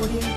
audio.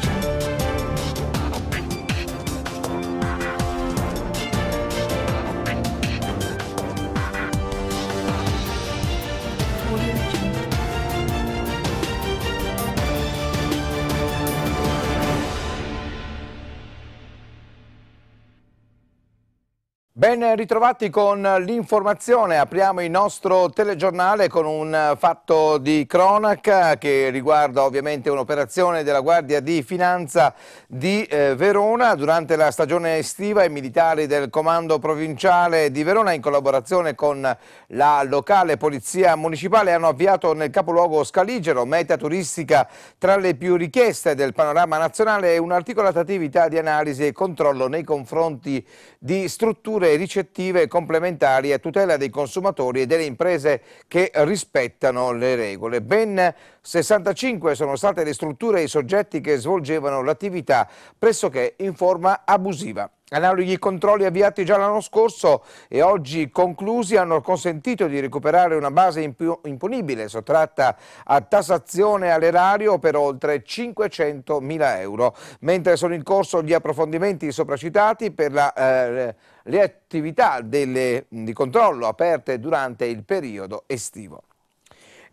Ben ritrovati con l'informazione, apriamo il nostro telegiornale con un fatto di cronaca che riguarda ovviamente un'operazione della Guardia di Finanza di eh, Verona. Durante la stagione estiva i militari del Comando Provinciale di Verona in collaborazione con la locale Polizia Municipale hanno avviato nel capoluogo Scaligero, meta turistica tra le più richieste del panorama nazionale, un'articolata attività di analisi e controllo nei confronti di strutture misure ricettive complementari a tutela dei consumatori e delle imprese che rispettano le regole. Ben 65 sono state le strutture e i soggetti che svolgevano l'attività pressoché in forma abusiva. Analoghi controlli avviati già l'anno scorso e oggi conclusi hanno consentito di recuperare una base imponibile sottratta a tassazione all'erario per oltre 500 mila euro, mentre sono in corso gli approfondimenti sopracitati per la eh, le attività delle, di controllo aperte durante il periodo estivo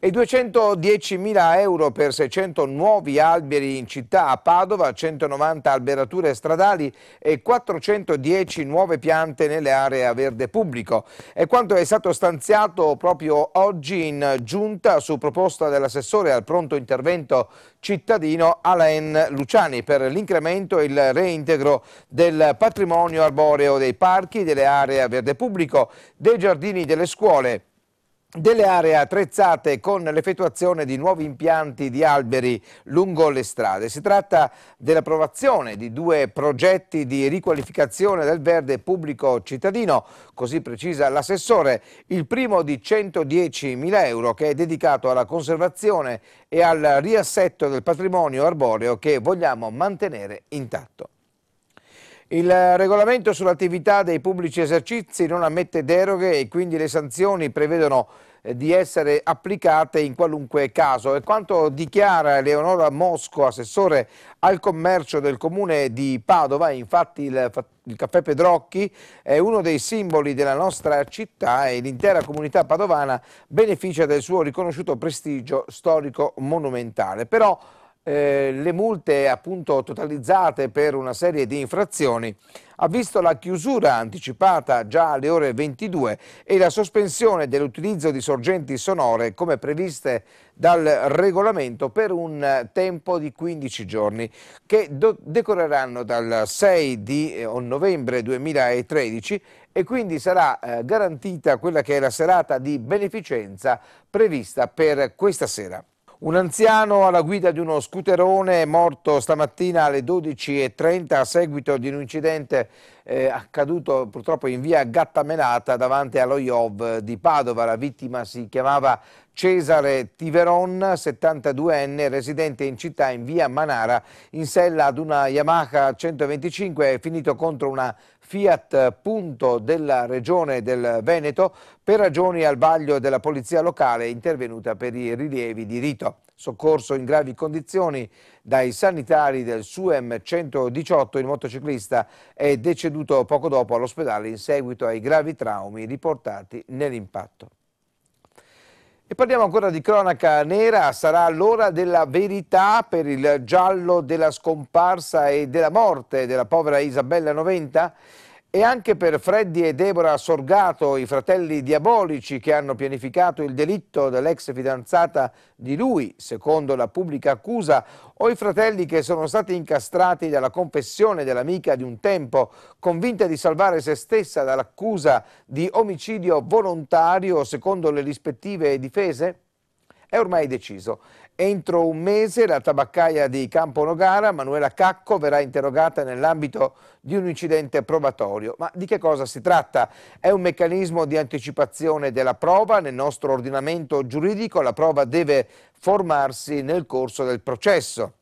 e 210.000 euro per 600 nuovi alberi in città a Padova, 190 alberature stradali e 410 nuove piante nelle aree a verde pubblico. È quanto è stato stanziato proprio oggi in giunta su proposta dell'assessore al pronto intervento cittadino Alain Luciani per l'incremento e il reintegro del patrimonio arboreo dei parchi, delle aree a verde pubblico, dei giardini delle scuole delle aree attrezzate con l'effettuazione di nuovi impianti di alberi lungo le strade. Si tratta dell'approvazione di due progetti di riqualificazione del verde pubblico cittadino, così precisa l'assessore, il primo di 110.000 euro che è dedicato alla conservazione e al riassetto del patrimonio arboreo che vogliamo mantenere intatto. Il regolamento sull'attività dei pubblici esercizi non ammette deroghe e quindi le sanzioni prevedono eh, di essere applicate in qualunque caso. È quanto dichiara Leonora Mosco, assessore al commercio del comune di Padova. Infatti il, il caffè Pedrocchi è uno dei simboli della nostra città e l'intera comunità padovana beneficia del suo riconosciuto prestigio storico-monumentale. Però eh, le multe appunto totalizzate per una serie di infrazioni ha visto la chiusura anticipata già alle ore 22 e la sospensione dell'utilizzo di sorgenti sonore come previste dal regolamento per un tempo di 15 giorni che decorreranno dal 6 di eh, novembre 2013 e quindi sarà eh, garantita quella che è la serata di beneficenza prevista per questa sera. Un anziano alla guida di uno scooterone è morto stamattina alle 12.30 a seguito di un incidente eh, accaduto purtroppo in via Gattamelata davanti allo IOV di Padova. La vittima si chiamava Cesare Tiveron, 72enne, residente in città in via Manara, in sella ad una Yamaha 125 è finito contro una Fiat eh, Punto della regione del Veneto per ragioni al vaglio della polizia locale intervenuta per i rilievi di rito. Soccorso in gravi condizioni dai sanitari del SUEM 118, il motociclista è deceduto poco dopo all'ospedale in seguito ai gravi traumi riportati nell'impatto. E parliamo ancora di cronaca nera, sarà l'ora della verità per il giallo della scomparsa e della morte della povera Isabella Noventa? E anche per Freddy e Deborah Sorgato, i fratelli diabolici che hanno pianificato il delitto dell'ex fidanzata di lui, secondo la pubblica accusa, o i fratelli che sono stati incastrati dalla confessione dell'amica di un tempo, convinta di salvare se stessa dall'accusa di omicidio volontario, secondo le rispettive difese? è ormai deciso. Entro un mese la tabaccaia di Campo Nogara, Manuela Cacco, verrà interrogata nell'ambito di un incidente probatorio. Ma di che cosa si tratta? È un meccanismo di anticipazione della prova. Nel nostro ordinamento giuridico la prova deve formarsi nel corso del processo.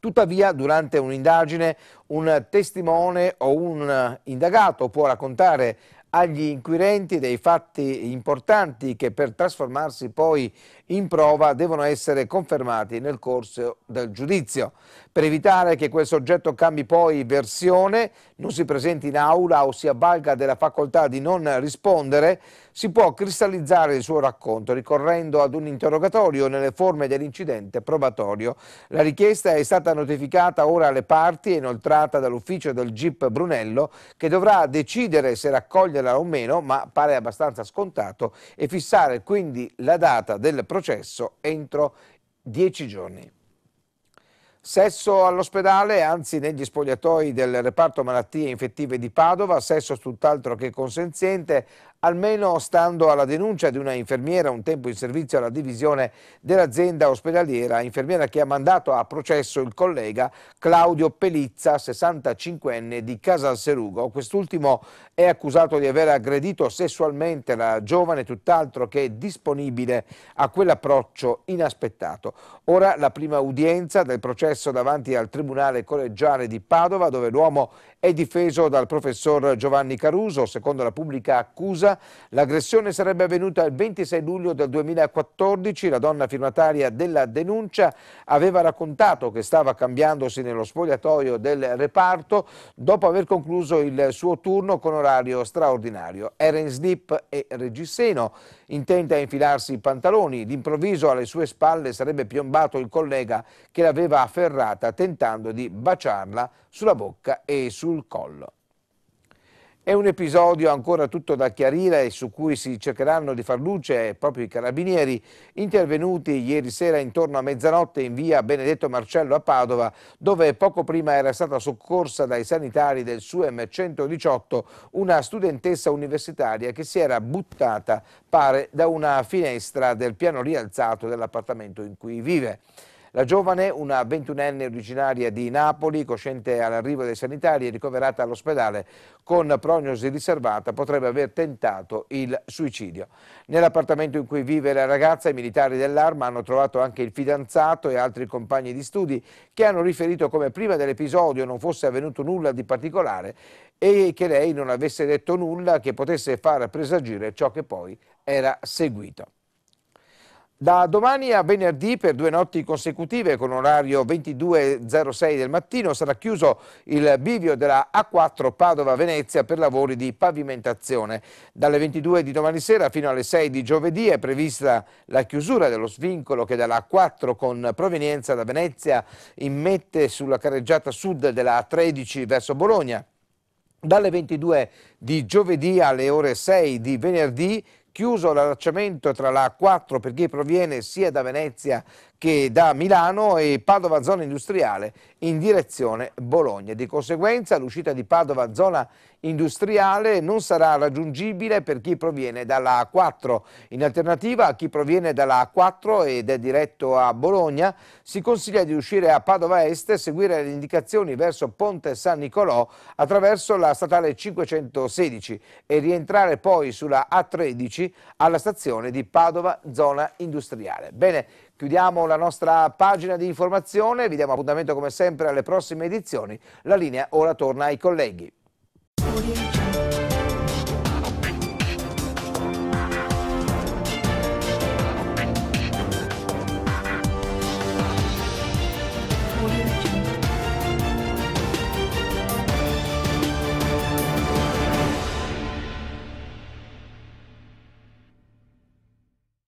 Tuttavia, durante un'indagine, un testimone o un indagato può raccontare agli inquirenti dei fatti importanti che per trasformarsi poi in prova devono essere confermati nel corso del giudizio. Per evitare che quel soggetto cambi poi versione, non si presenti in aula o si avvalga della facoltà di non rispondere, si può cristallizzare il suo racconto ricorrendo ad un interrogatorio nelle forme dell'incidente probatorio. La richiesta è stata notificata ora alle parti e inoltrata dall'ufficio del GIP Brunello che dovrà decidere se raccogliere concederla o meno, ma pare abbastanza scontato, e fissare quindi la data del processo entro dieci giorni. Sesso all'ospedale, anzi negli spogliatoi del reparto malattie infettive di Padova, sesso tutt'altro che consenziente, almeno stando alla denuncia di una infermiera un tempo in servizio alla divisione dell'azienda ospedaliera, infermiera che ha mandato a processo il collega Claudio Pelizza, 65enne di Casalserugo. Quest'ultimo è accusato di aver aggredito sessualmente la giovane, tutt'altro che disponibile a quell'approccio inaspettato. Ora la prima udienza del processo davanti al Tribunale Collegiale di Padova, dove l'uomo è difeso dal professor Giovanni Caruso. Secondo la pubblica accusa, l'aggressione sarebbe avvenuta il 26 luglio del 2014. La donna firmataria della denuncia aveva raccontato che stava cambiandosi nello spogliatoio del reparto dopo aver concluso il suo turno con orario straordinario. Era in slip e reggiseno Intenta a infilarsi i pantaloni, d'improvviso alle sue spalle sarebbe piombato il collega che l'aveva afferrata tentando di baciarla sulla bocca e sul collo. È un episodio ancora tutto da chiarire e su cui si cercheranno di far luce proprio i carabinieri intervenuti ieri sera intorno a mezzanotte in via Benedetto Marcello a Padova dove poco prima era stata soccorsa dai sanitari del SUEM 118 una studentessa universitaria che si era buttata pare da una finestra del piano rialzato dell'appartamento in cui vive. La giovane, una ventunenne originaria di Napoli, cosciente all'arrivo dei sanitari e ricoverata all'ospedale con prognosi riservata, potrebbe aver tentato il suicidio. Nell'appartamento in cui vive la ragazza, i militari dell'arma hanno trovato anche il fidanzato e altri compagni di studi che hanno riferito come prima dell'episodio non fosse avvenuto nulla di particolare e che lei non avesse detto nulla che potesse far presagire ciò che poi era seguito. Da domani a venerdì per due notti consecutive con orario 22.06 del mattino sarà chiuso il bivio della A4 Padova-Venezia per lavori di pavimentazione. Dalle 22 di domani sera fino alle 6 di giovedì è prevista la chiusura dello svincolo che dalla A4 con provenienza da Venezia immette sulla carreggiata sud della A13 verso Bologna. Dalle 22 di giovedì alle ore 6 di venerdì Chiuso l'allacciamento tra la A4 perché proviene sia da Venezia che da Milano e Padova zona industriale in direzione Bologna. Di conseguenza l'uscita di Padova zona industriale non sarà raggiungibile per chi proviene dalla A4. In alternativa a chi proviene dalla A4 ed è diretto a Bologna si consiglia di uscire a Padova Est e seguire le indicazioni verso Ponte San Nicolò attraverso la statale 516 e rientrare poi sulla A13 alla stazione di Padova zona industriale. Bene, Chiudiamo la nostra pagina di informazione, vi diamo appuntamento come sempre alle prossime edizioni. La linea ora torna ai colleghi.